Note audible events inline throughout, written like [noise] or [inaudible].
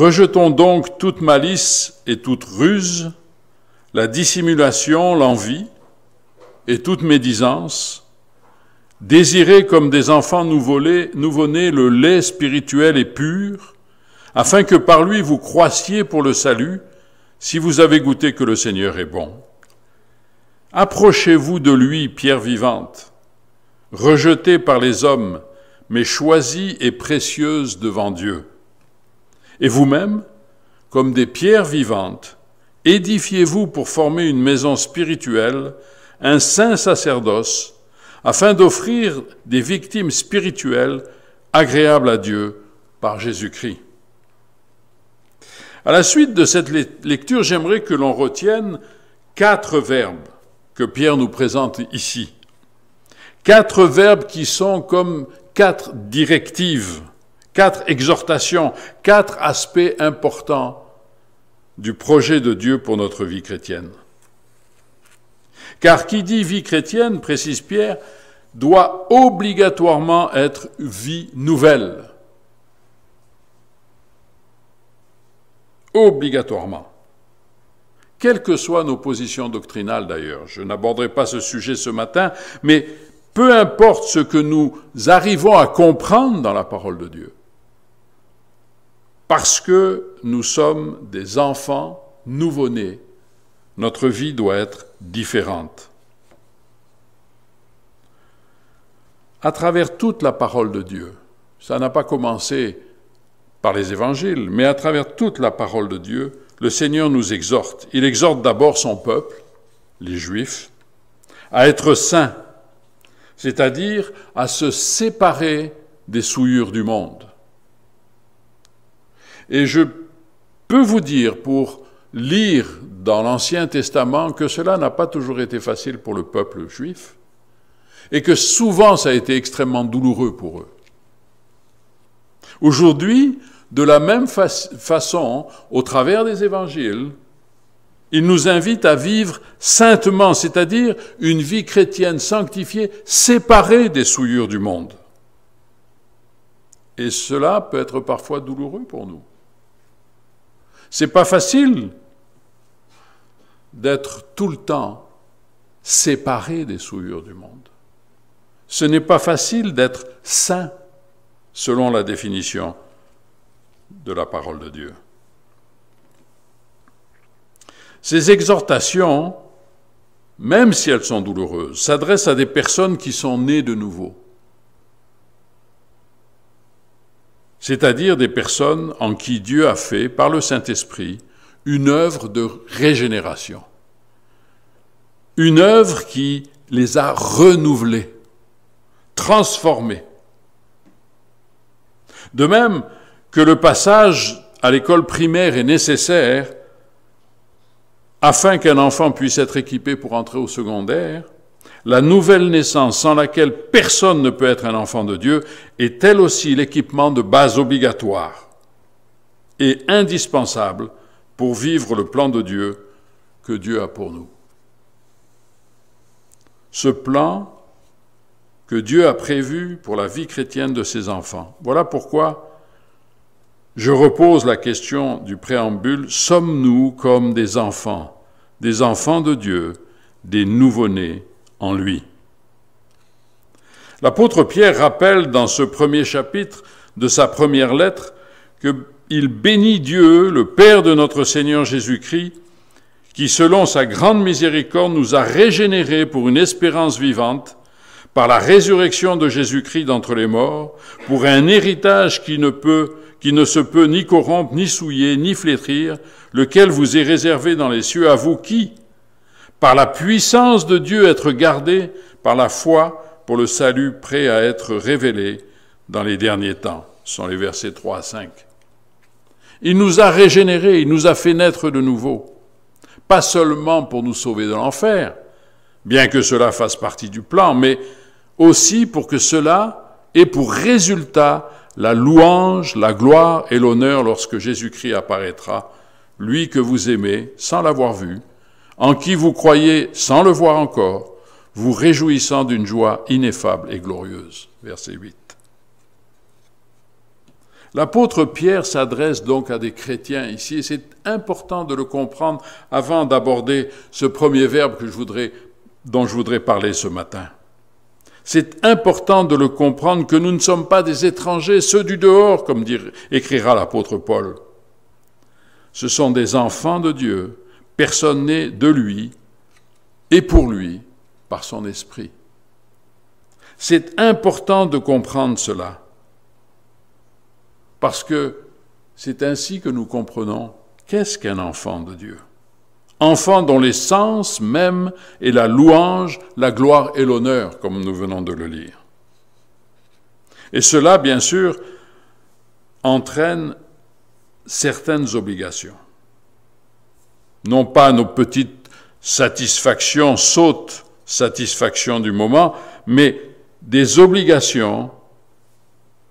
Rejetons donc toute malice et toute ruse, la dissimulation, l'envie et toute médisance. Désirez comme des enfants nouveau-nés le lait spirituel et pur, afin que par lui vous croissiez pour le salut, si vous avez goûté que le Seigneur est bon. Approchez-vous de lui, pierre vivante, rejetée par les hommes, mais choisie et précieuse devant Dieu et vous-même comme des pierres vivantes. Édifiez-vous pour former une maison spirituelle, un saint sacerdoce, afin d'offrir des victimes spirituelles agréables à Dieu par Jésus-Christ. À la suite de cette lecture, j'aimerais que l'on retienne quatre verbes que Pierre nous présente ici. Quatre verbes qui sont comme quatre directives Quatre exhortations, quatre aspects importants du projet de Dieu pour notre vie chrétienne. Car qui dit vie chrétienne, précise Pierre, doit obligatoirement être vie nouvelle. Obligatoirement. Quelles que soient nos positions doctrinales d'ailleurs, je n'aborderai pas ce sujet ce matin, mais peu importe ce que nous arrivons à comprendre dans la parole de Dieu, parce que nous sommes des enfants nouveau-nés, notre vie doit être différente. À travers toute la parole de Dieu, ça n'a pas commencé par les évangiles, mais à travers toute la parole de Dieu, le Seigneur nous exhorte. Il exhorte d'abord son peuple, les Juifs, à être saints, c'est-à-dire à se séparer des souillures du monde. Et je peux vous dire, pour lire dans l'Ancien Testament, que cela n'a pas toujours été facile pour le peuple juif, et que souvent ça a été extrêmement douloureux pour eux. Aujourd'hui, de la même façon, au travers des évangiles, il nous invite à vivre saintement, c'est-à-dire une vie chrétienne sanctifiée, séparée des souillures du monde. Et cela peut être parfois douloureux pour nous. C'est pas facile d'être tout le temps séparé des souillures du monde. Ce n'est pas facile d'être saint, selon la définition de la parole de Dieu. Ces exhortations, même si elles sont douloureuses, s'adressent à des personnes qui sont nées de nouveau. c'est-à-dire des personnes en qui Dieu a fait, par le Saint-Esprit, une œuvre de régénération, une œuvre qui les a renouvelés, transformés. De même que le passage à l'école primaire est nécessaire afin qu'un enfant puisse être équipé pour entrer au secondaire, la nouvelle naissance sans laquelle personne ne peut être un enfant de Dieu est elle aussi l'équipement de base obligatoire et indispensable pour vivre le plan de Dieu que Dieu a pour nous. Ce plan que Dieu a prévu pour la vie chrétienne de ses enfants. Voilà pourquoi je repose la question du préambule, sommes-nous comme des enfants, des enfants de Dieu, des nouveau-nés en lui. L'apôtre Pierre rappelle dans ce premier chapitre de sa première lettre qu'il bénit Dieu, le Père de notre Seigneur Jésus-Christ, qui selon sa grande miséricorde nous a régénérés pour une espérance vivante par la résurrection de Jésus-Christ d'entre les morts, pour un héritage qui ne peut, qui ne se peut ni corrompre, ni souiller, ni flétrir, lequel vous est réservé dans les cieux à vous qui, par la puissance de Dieu être gardé par la foi pour le salut prêt à être révélé dans les derniers temps. sont les versets 3 à 5. Il nous a régénérés, il nous a fait naître de nouveau, pas seulement pour nous sauver de l'enfer, bien que cela fasse partie du plan, mais aussi pour que cela ait pour résultat la louange, la gloire et l'honneur lorsque Jésus-Christ apparaîtra, lui que vous aimez sans l'avoir vu, en qui vous croyez sans le voir encore, vous réjouissant d'une joie ineffable et glorieuse. Verset 8. L'apôtre Pierre s'adresse donc à des chrétiens ici, et c'est important de le comprendre avant d'aborder ce premier verbe dont je voudrais parler ce matin. C'est important de le comprendre que nous ne sommes pas des étrangers, ceux du dehors, comme écrira l'apôtre Paul. Ce sont des enfants de Dieu personne n'est de lui et pour lui par son esprit. C'est important de comprendre cela, parce que c'est ainsi que nous comprenons qu'est-ce qu'un enfant de Dieu. Enfant dont l'essence même est la louange, la gloire et l'honneur, comme nous venons de le lire. Et cela, bien sûr, entraîne certaines obligations non pas nos petites satisfactions, sautes satisfactions du moment, mais des obligations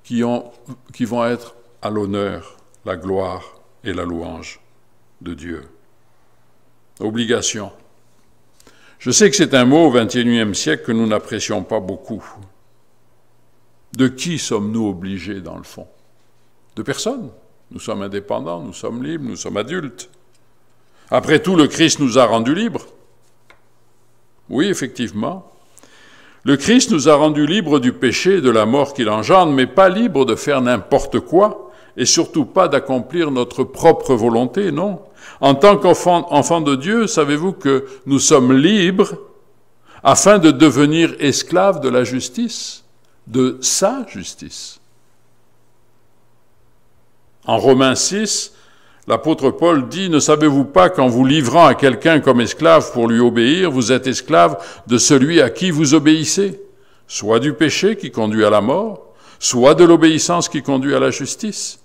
qui, vont être à l'honneur, la gloire et la louange de Dieu. Obligation. Je sais que c'est un mot au XXIe siècle que nous n'apprécions pas beaucoup. De qui sommes-nous obligés dans le fond De personne. Nous sommes indépendants, nous sommes libres, nous sommes adultes. Après tout, le Christ nous a rendus libres. Oui, effectivement. Le Christ nous a rendus libres du péché et de la mort qu'il engendre, mais pas libres de faire n'importe quoi, et surtout pas d'accomplir notre propre volonté, non. En tant qu'enfant de Dieu, savez-vous que nous sommes libres afin de devenir esclaves de la justice, de sa justice. En Romains 6, L'apôtre Paul dit, Ne savez-vous pas qu'en vous livrant à quelqu'un comme esclave pour lui obéir, vous êtes esclave de celui à qui vous obéissez, soit du péché qui conduit à la mort, soit de l'obéissance qui conduit à la justice.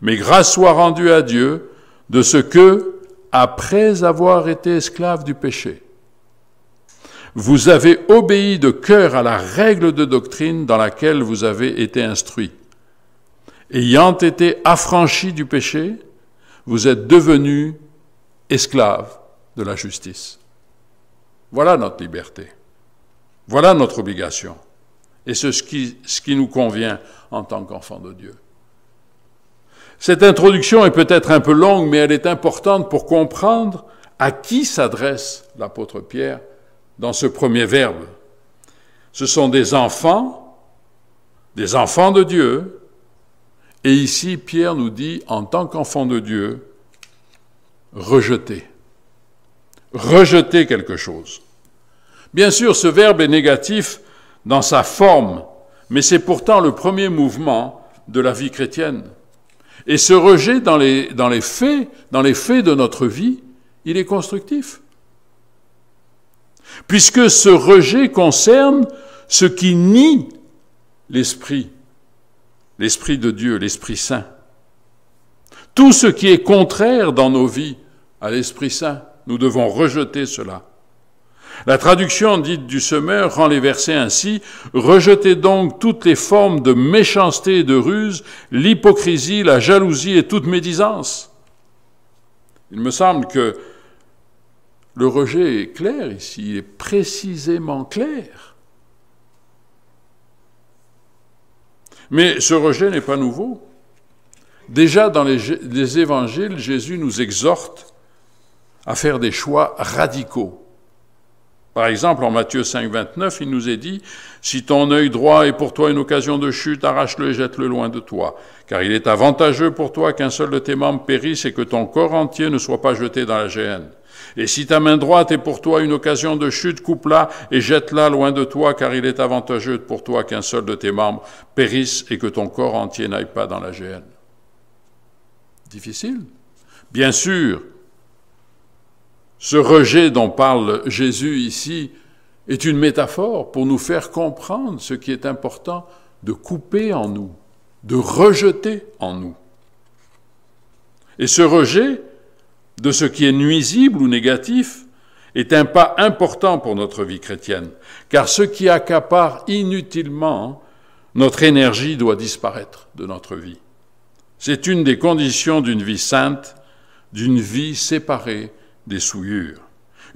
Mais grâce soit rendue à Dieu de ce que, après avoir été esclave du péché, vous avez obéi de cœur à la règle de doctrine dans laquelle vous avez été instruit. Ayant été affranchi du péché, vous êtes devenus esclaves de la justice. Voilà notre liberté. Voilà notre obligation. Et c'est ce qui, ce qui nous convient en tant qu'enfants de Dieu. Cette introduction est peut-être un peu longue, mais elle est importante pour comprendre à qui s'adresse l'apôtre Pierre dans ce premier verbe. Ce sont des enfants, des enfants de Dieu, et ici, Pierre nous dit, en tant qu'enfant de Dieu, rejeter. Rejeter quelque chose. Bien sûr, ce verbe est négatif dans sa forme, mais c'est pourtant le premier mouvement de la vie chrétienne. Et ce rejet dans les, dans les faits, dans les faits de notre vie, il est constructif. Puisque ce rejet concerne ce qui nie l'esprit l'Esprit de Dieu, l'Esprit Saint. Tout ce qui est contraire dans nos vies à l'Esprit Saint, nous devons rejeter cela. La traduction dite du semeur rend les versets ainsi Rejetez donc toutes les formes de méchanceté et de ruse, l'hypocrisie, la jalousie et toute médisance. Il me semble que le rejet est clair ici, il est précisément clair. Mais ce rejet n'est pas nouveau. Déjà dans les, évangiles, Jésus nous exhorte à faire des choix radicaux. Par exemple, en Matthieu 5, 29, il nous est dit, Si ton œil droit est pour toi une occasion de chute, arrache-le et jette-le loin de toi, car il est avantageux pour toi qu'un seul de tes membres périsse et que ton corps entier ne soit pas jeté dans la géhenne. Et si ta main droite est pour toi une occasion de chute, coupe-la et jette-la loin de toi, car il est avantageux pour toi qu'un seul de tes membres périsse et que ton corps entier n'aille pas dans la gêne. Difficile. Bien sûr, ce rejet dont parle Jésus ici est une métaphore pour nous faire comprendre ce qui est important de couper en nous, de rejeter en nous. Et ce rejet, de ce qui est nuisible ou négatif est un pas important pour notre vie chrétienne, car ce qui accapare inutilement notre énergie doit disparaître de notre vie. C'est une des conditions d'une vie sainte, d'une vie séparée des souillures,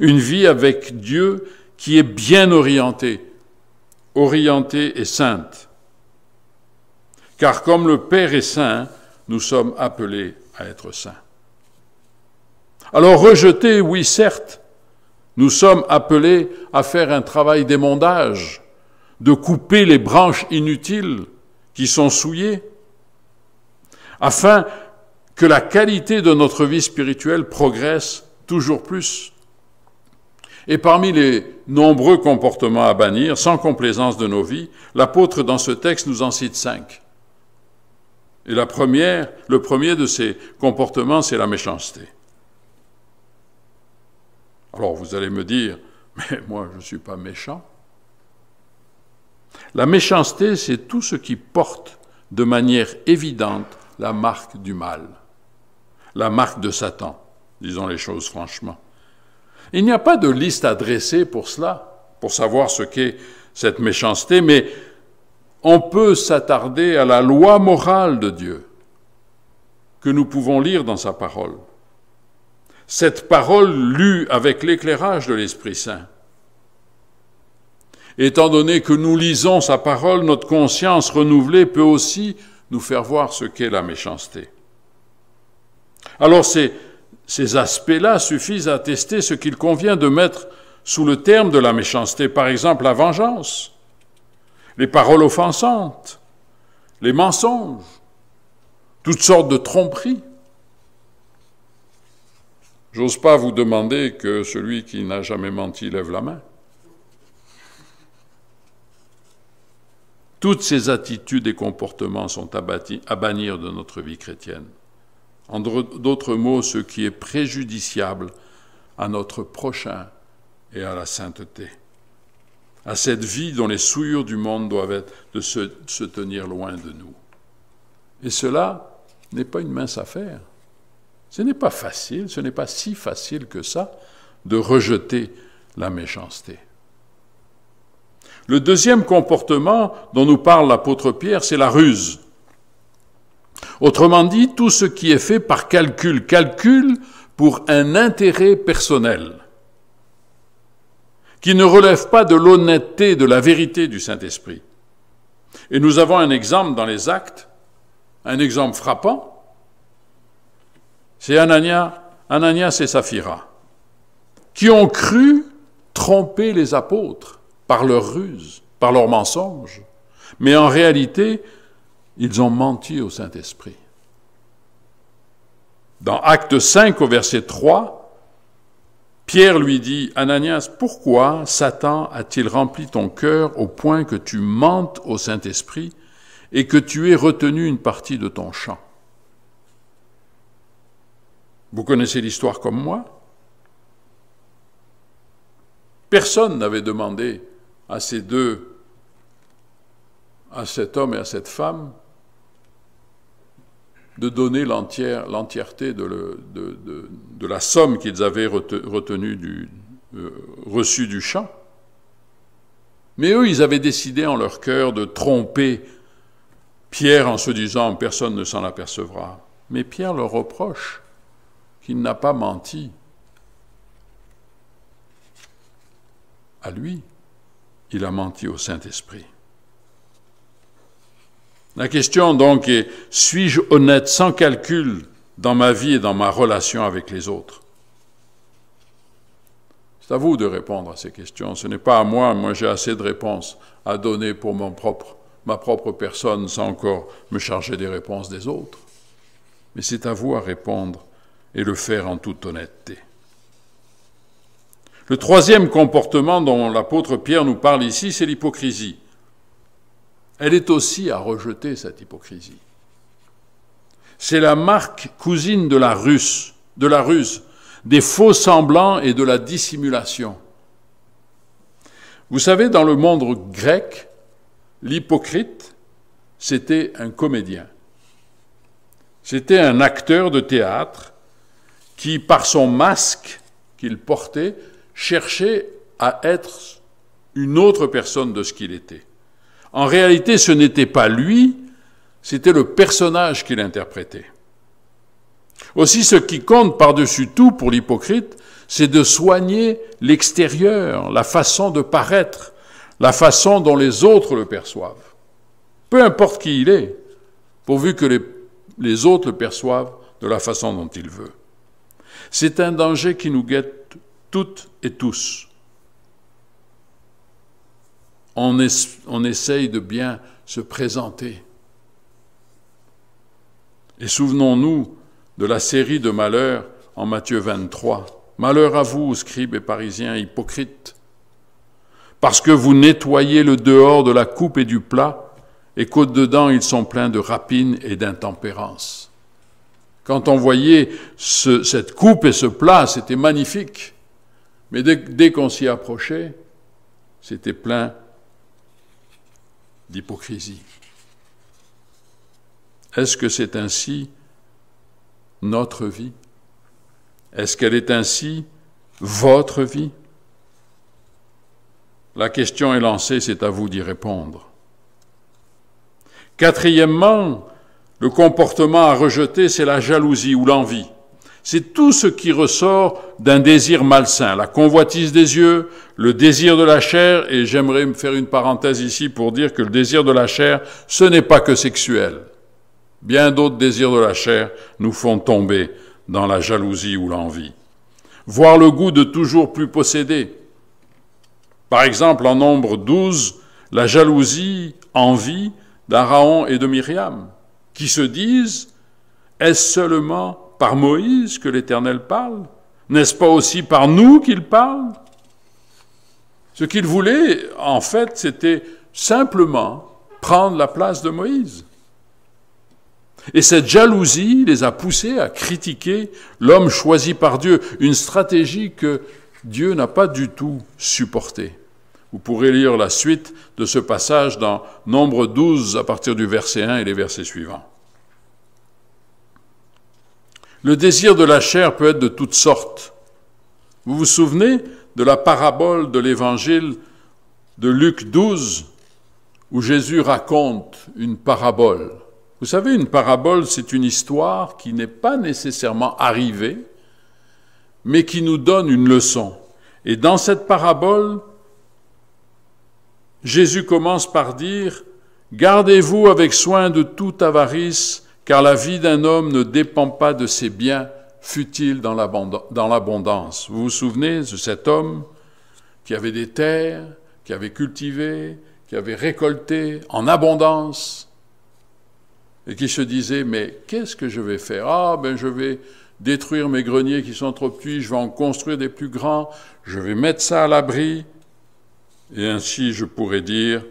une vie avec Dieu qui est bien orientée, orientée et sainte. Car comme le Père est saint, nous sommes appelés à être saints. Alors rejeter, oui, certes, nous sommes appelés à faire un travail d'émondage, de couper les branches inutiles qui sont souillées, afin que la qualité de notre vie spirituelle progresse toujours plus. Et parmi les nombreux comportements à bannir, sans complaisance de nos vies, l'apôtre dans ce texte nous en cite cinq. Et la première, le premier de ces comportements, c'est la méchanceté. Alors vous allez me dire, [laughs] mais moi je ne suis pas méchant. La méchanceté, c'est tout ce qui porte de manière évidente la marque du mal, la marque de Satan, disons les choses franchement. Il n'y a pas de liste à dresser pour cela, pour savoir ce qu'est cette méchanceté, mais on peut s'attarder à la loi morale de Dieu que nous pouvons lire dans sa parole cette parole lue avec l'éclairage de l'Esprit Saint. Étant donné que nous lisons sa parole, notre conscience renouvelée peut aussi nous faire voir ce qu'est la méchanceté. Alors ces, ces aspects-là suffisent à attester ce qu'il convient de mettre sous le terme de la méchanceté, par exemple la vengeance, les paroles offensantes, les mensonges, toutes sortes de tromperies, J'ose pas vous demander que celui qui n'a jamais menti lève la main. Toutes ces attitudes et comportements sont à, bannir de notre vie chrétienne. En d'autres mots, ce qui est préjudiciable à notre prochain et à la sainteté, à cette vie dont les souillures du monde doivent être, de se tenir loin de nous. Et cela n'est pas une mince affaire. Ce n'est pas facile, ce n'est pas si facile que ça de rejeter la méchanceté. Le deuxième comportement dont nous parle l'apôtre Pierre, c'est la ruse. Autrement dit, tout ce qui est fait par calcul, calcul pour un intérêt personnel, qui ne relève pas de l'honnêteté, de la vérité du Saint-Esprit. Et nous avons un exemple dans les actes, un exemple frappant, c'est Ananias et Saphira, qui ont cru tromper les apôtres par leurs ruses, par leurs mensonges, mais en réalité, ils ont menti au Saint-Esprit. Dans Acte 5 au verset 3, Pierre lui dit, Ananias, pourquoi Satan a-t-il rempli ton cœur au point que tu mentes au Saint-Esprit et que tu aies retenu une partie de ton champ vous connaissez l'histoire comme moi Personne n'avait demandé à ces deux, à cet homme et à cette femme, de donner l'entièreté de, la somme qu'ils avaient retenu du, euh, reçue du champ. Mais eux, ils avaient décidé en leur cœur de tromper Pierre en se disant personne ne s'en apercevra. Mais Pierre leur reproche qu'il n'a pas menti à lui, il a menti au Saint-Esprit. La question donc est, suis-je honnête sans calcul dans ma vie et dans ma relation avec les autres C'est à vous de répondre à ces questions, ce n'est pas à moi, moi j'ai assez de réponses à donner pour mon propre, ma propre personne sans encore me charger des réponses des autres. Mais c'est à vous à répondre et le faire en toute honnêteté. Le troisième comportement dont l'apôtre Pierre nous parle ici, c'est l'hypocrisie. Elle est aussi à rejeter, cette hypocrisie. C'est la marque cousine de la ruse, de la ruse, des faux semblants et de la dissimulation. Vous savez, dans le monde grec, l'hypocrite, c'était un comédien. C'était un acteur de théâtre qui, par son masque qu'il portait, cherchait à être une autre personne de ce qu'il était. En réalité, ce n'était pas lui, c'était le personnage qu'il interprétait. Aussi, ce qui compte par-dessus tout pour l'hypocrite, c'est de soigner l'extérieur, la façon de paraître, la façon dont les autres le perçoivent. Peu importe qui il est, pourvu que les, les autres le perçoivent de la façon dont il veut. C'est un danger qui nous guette toutes et tous. On, essaye de bien se présenter. Et souvenons-nous de la série de malheurs en Matthieu 23. Malheur à vous, scribes et parisiens hypocrites, parce que vous nettoyez le dehors de la coupe et du plat, et qu'au-dedans ils sont pleins de rapines et d'intempérance. Quand on voyait cette coupe et ce plat, c'était magnifique. Mais dès qu'on s'y approchait, c'était plein d'hypocrisie. Est-ce que c'est ainsi notre vie Est-ce qu'elle est ainsi votre vie La question est lancée, c'est à vous d'y répondre. Quatrièmement, le comportement à rejeter, c'est la jalousie ou l'envie. C'est tout ce qui ressort d'un désir malsain, la convoitise des yeux, le désir de la chair, et j'aimerais me faire une parenthèse ici pour dire que le désir de la chair, ce n'est pas que sexuel. Bien d'autres désirs de la chair nous font tomber dans la jalousie ou l'envie. Voir le goût de toujours plus posséder. Par exemple, en nombre 12, la jalousie, envie d'Araon et de Myriam qui se disent Est-ce seulement par Moïse que l'Éternel parle N'est-ce pas aussi par nous qu'il parle Ce qu'il voulait, en fait, c'était simplement prendre la place de Moïse. Et cette jalousie les a poussés à critiquer l'homme choisi par Dieu, une stratégie que Dieu n'a pas du tout supportée. Vous pourrez lire la suite de ce passage dans Nombre 12 à partir du verset 1 et les versets suivants. Le désir de la chair peut être de toutes sortes. Vous vous souvenez de la parabole de l'évangile de Luc 12 où Jésus raconte une parabole. Vous savez, une parabole, c'est une histoire qui n'est pas nécessairement arrivée, mais qui nous donne une leçon. Et dans cette parabole, Jésus commence par dire, Gardez-vous avec soin de toute avarice, car la vie d'un homme ne dépend pas de ses biens, futiles il dans l'abondance. Vous vous souvenez de cet homme qui avait des terres, qui avait cultivé, qui avait récolté en abondance, et qui se disait, mais qu'est-ce que je vais faire Ah, ben je vais détruire mes greniers qui sont trop petits, je vais en construire des plus grands, je vais mettre ça à l'abri, et ainsi je pourrais dire,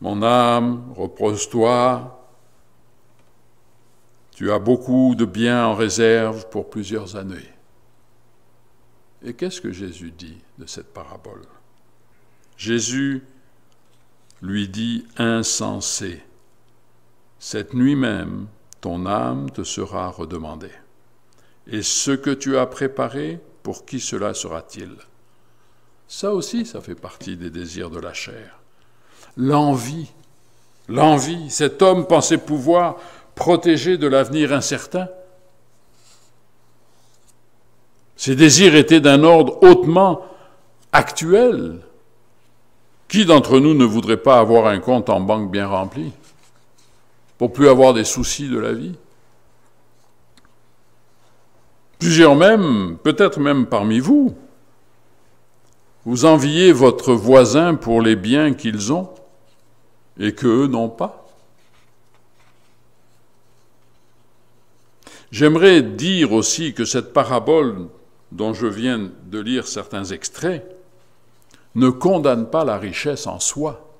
Mon âme, repose-toi, tu as beaucoup de biens en réserve pour plusieurs années. Et qu'est-ce que Jésus dit de cette parabole Jésus lui dit insensé, cette nuit même, ton âme te sera redemandée. Et ce que tu as préparé, pour qui cela sera-t-il ça aussi, ça fait partie des désirs de la chair. L'envie, l'envie, cet homme pensait pouvoir protéger de l'avenir incertain. Ses désirs étaient d'un ordre hautement actuel. Qui d'entre nous ne voudrait pas avoir un compte en banque bien rempli pour plus avoir des soucis de la vie Plusieurs même, peut-être même parmi vous, vous enviez votre voisin pour les biens qu'ils ont et qu'eux n'ont pas. J'aimerais dire aussi que cette parabole dont je viens de lire certains extraits ne condamne pas la richesse en soi.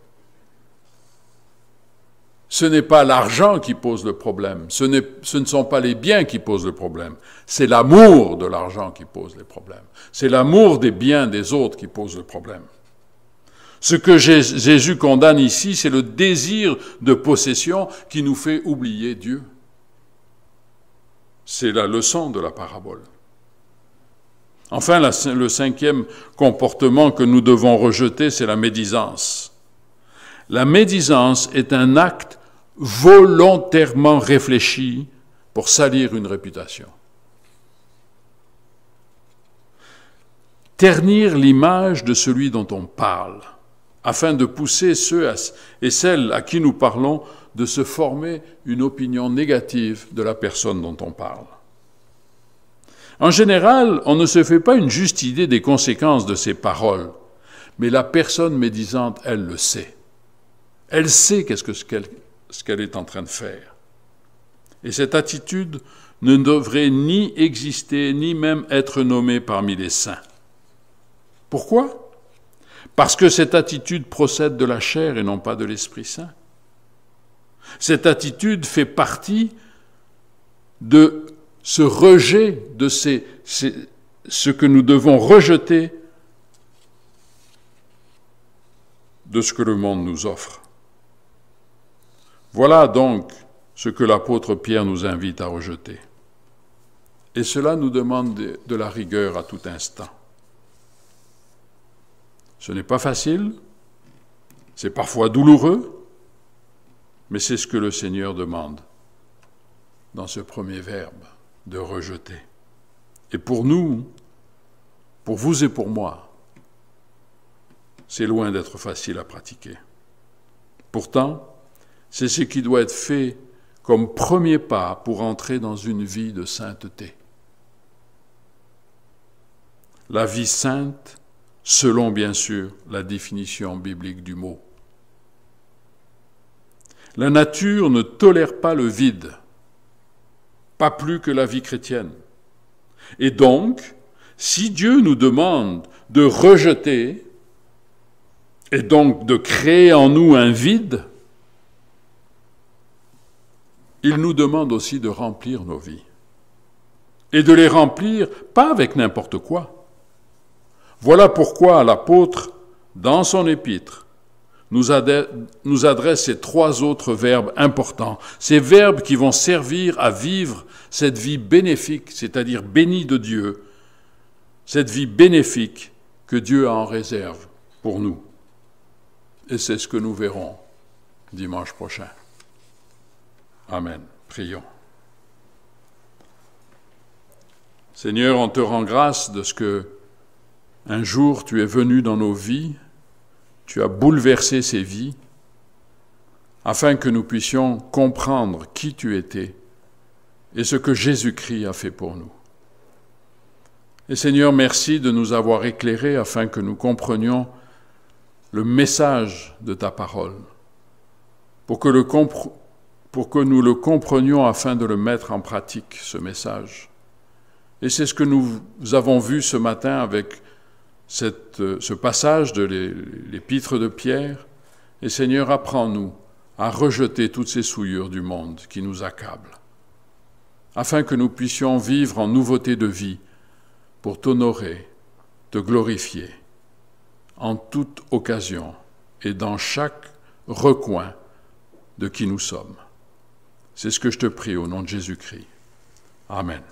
Ce n'est pas l'argent qui pose le problème, ce, ce, ne sont pas les biens qui posent le problème, c'est l'amour de l'argent qui pose les problèmes, c'est l'amour des biens des autres qui pose le problème. Ce que Jésus condamne ici, c'est le désir de possession qui nous fait oublier Dieu. C'est la leçon de la parabole. Enfin, le cinquième comportement que nous devons rejeter, c'est la médisance. La médisance est un acte volontairement réfléchi pour salir une réputation. Ternir l'image de celui dont on parle, afin de pousser ceux et celles à qui nous parlons de se former une opinion négative de la personne dont on parle. En général, on ne se fait pas une juste idée des conséquences de ses paroles, mais la personne médisante, elle le sait. Elle sait qu'est-ce qu'elle ce qu'elle est en train de faire. Et cette attitude ne devrait ni exister, ni même être nommée parmi les saints. Pourquoi Parce que cette attitude procède de la chair et non pas de l'Esprit Saint. Cette attitude fait partie de ce rejet de ce que nous devons rejeter de ce que le monde nous offre. Voilà donc ce que l'apôtre Pierre nous invite à rejeter. Et cela nous demande de la rigueur à tout instant. Ce n'est pas facile, c'est parfois douloureux, mais c'est ce que le Seigneur demande dans ce premier verbe, de rejeter. Et pour nous, pour vous et pour moi, c'est loin d'être facile à pratiquer. Pourtant, c'est ce qui doit être fait comme premier pas pour entrer dans une vie de sainteté. La vie sainte, selon bien sûr la définition biblique du mot. La nature ne tolère pas le vide, pas plus que la vie chrétienne. Et donc, si Dieu nous demande de rejeter, et donc de créer en nous un vide, il nous demande aussi de remplir nos vies. Et de les remplir pas avec n'importe quoi. Voilà pourquoi l'apôtre, dans son épître, nous, nous adresse ces trois autres verbes importants, ces verbes qui vont servir à vivre cette vie bénéfique, c'est-à-dire bénie de Dieu, cette vie bénéfique que Dieu a en réserve pour nous. Et c'est ce que nous verrons dimanche prochain. Amen. Prions. Seigneur, on te rend grâce de ce que un jour tu es venu dans nos vies, tu as bouleversé ces vies, afin que nous puissions comprendre qui tu étais et ce que Jésus-Christ a fait pour nous. Et Seigneur, merci de nous avoir éclairés afin que nous comprenions le message de ta parole, pour que le, pour que nous le comprenions afin de le mettre en pratique, ce message. Et c'est ce que nous avons vu ce matin avec cette, euh, ce passage de l'épître de Pierre. Et Seigneur, apprends-nous à rejeter toutes ces souillures du monde qui nous accablent, afin que nous puissions vivre en nouveauté de vie pour t'honorer, te glorifier, en toute occasion et dans chaque recoin de qui nous sommes. C'est ce que je te prie au nom de Jésus-Christ. Amen.